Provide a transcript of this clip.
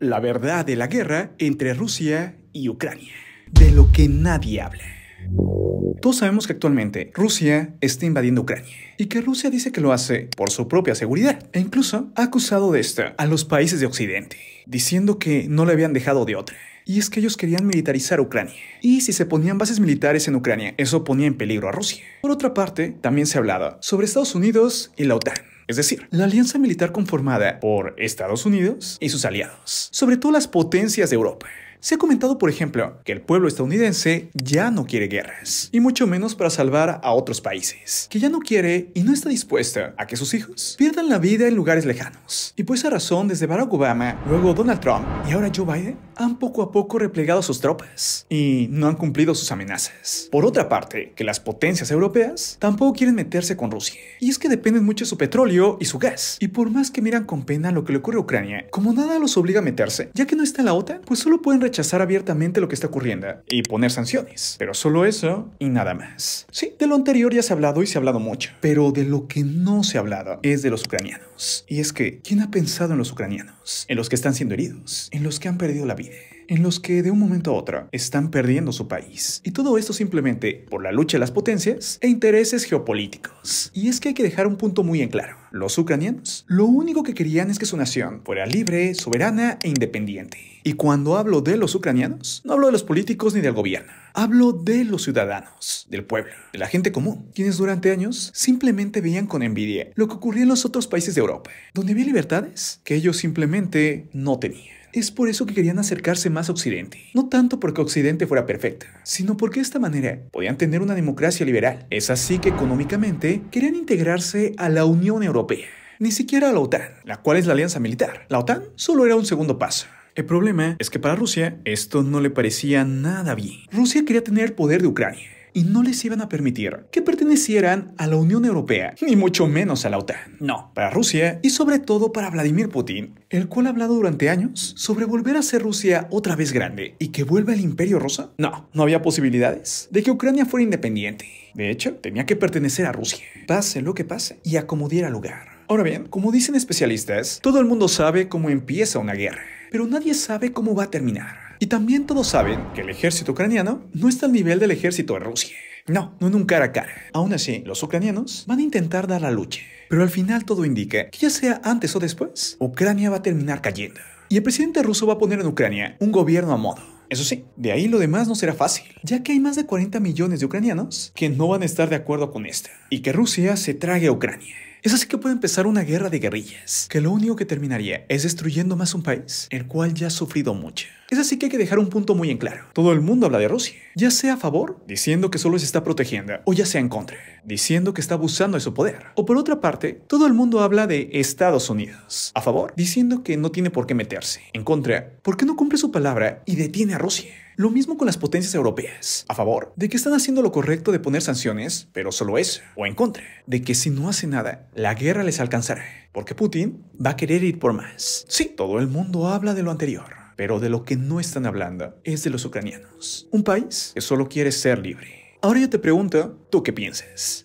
La verdad de la guerra entre Rusia y Ucrania, de lo que nadie habla. Todos sabemos que actualmente Rusia está invadiendo Ucrania y que Rusia dice que lo hace por su propia seguridad e incluso ha acusado de esto a los países de Occidente, diciendo que no le habían dejado de otra. Y es que ellos querían militarizar Ucrania. Y si se ponían bases militares en Ucrania, eso ponía en peligro a Rusia. Por otra parte, también se ha hablado sobre Estados Unidos y la OTAN es decir, la alianza militar conformada por Estados Unidos y sus aliados, sobre todo las potencias de Europa. Se ha comentado, por ejemplo, que el pueblo estadounidense ya no quiere guerras, y mucho menos para salvar a otros países, que ya no quiere y no está dispuesto a que sus hijos pierdan la vida en lugares lejanos. Y por esa razón, desde Barack Obama, luego Donald Trump y ahora Joe Biden, han poco a poco replegado sus tropas y no han cumplido sus amenazas. Por otra parte, que las potencias europeas tampoco quieren meterse con Rusia. Y es que dependen mucho de su petróleo y su gas. Y por más que miran con pena lo que le ocurre a Ucrania, como nada los obliga a meterse, ya que no está en la OTAN, pues solo pueden rechazar abiertamente lo que está ocurriendo y poner sanciones. Pero solo eso y nada más. Sí, de lo anterior ya se ha hablado y se ha hablado mucho. Pero de lo que no se ha hablado es de los ucranianos. Y es que, ¿quién ha pensado en los ucranianos? En los que están siendo heridos, en los que han perdido la vida en los que de un momento a otro están perdiendo su país. Y todo esto simplemente por la lucha de las potencias e intereses geopolíticos. Y es que hay que dejar un punto muy en claro. Los ucranianos lo único que querían es que su nación fuera libre, soberana e independiente. Y cuando hablo de los ucranianos, no hablo de los políticos ni del gobierno. Hablo de los ciudadanos, del pueblo, de la gente común, quienes durante años simplemente veían con envidia lo que ocurría en los otros países de Europa, donde había libertades que ellos simplemente no tenían. Es por eso que querían acercarse más a Occidente. No tanto porque Occidente fuera perfecta, sino porque de esta manera podían tener una democracia liberal. Es así que económicamente querían integrarse a la Unión Europea, ni siquiera a la OTAN, la cual es la alianza militar. La OTAN solo era un segundo paso. El problema es que para Rusia esto no le parecía nada bien. Rusia quería tener poder de Ucrania y no les iban a permitir que pertenecieran a la Unión Europea, ni mucho menos a la OTAN. No, para Rusia y sobre todo para Vladimir Putin, el cual ha hablado durante años sobre volver a ser Rusia otra vez grande y que vuelva el imperio ruso. No, no había posibilidades de que Ucrania fuera independiente. De hecho, tenía que pertenecer a Rusia, pase lo que pase, y acomodiera lugar. Ahora bien, como dicen especialistas, todo el mundo sabe cómo empieza una guerra, pero nadie sabe cómo va a terminar. Y también todos saben que el ejército ucraniano no está al nivel del ejército de Rusia. No, no en un cara a cara. Aún así, los ucranianos van a intentar dar la lucha. Pero al final todo indica que ya sea antes o después, Ucrania va a terminar cayendo. Y el presidente ruso va a poner en Ucrania un gobierno a modo. Eso sí, de ahí lo demás no será fácil, ya que hay más de 40 millones de ucranianos que no van a estar de acuerdo con esto. y que Rusia se trague a Ucrania. Es así que puede empezar una guerra de guerrillas, que lo único que terminaría es destruyendo más un país, el cual ya ha sufrido mucho. Es así que hay que dejar un punto muy en claro. Todo el mundo habla de Rusia, ya sea a favor, diciendo que solo se está protegiendo, o ya sea en contra, diciendo que está abusando de su poder. O por otra parte, todo el mundo habla de Estados Unidos, a favor, diciendo que no tiene por qué meterse, en contra, porque no cumple su palabra y detiene a Rusia. Lo mismo con las potencias europeas, a favor de que están haciendo lo correcto de poner sanciones, pero solo eso, o en contra, de que si no hace nada, la guerra les alcanzará, porque Putin va a querer ir por más. Sí, todo el mundo habla de lo anterior, pero de lo que no están hablando es de los ucranianos, un país que solo quiere ser libre. Ahora yo te pregunto, ¿tú qué piensas?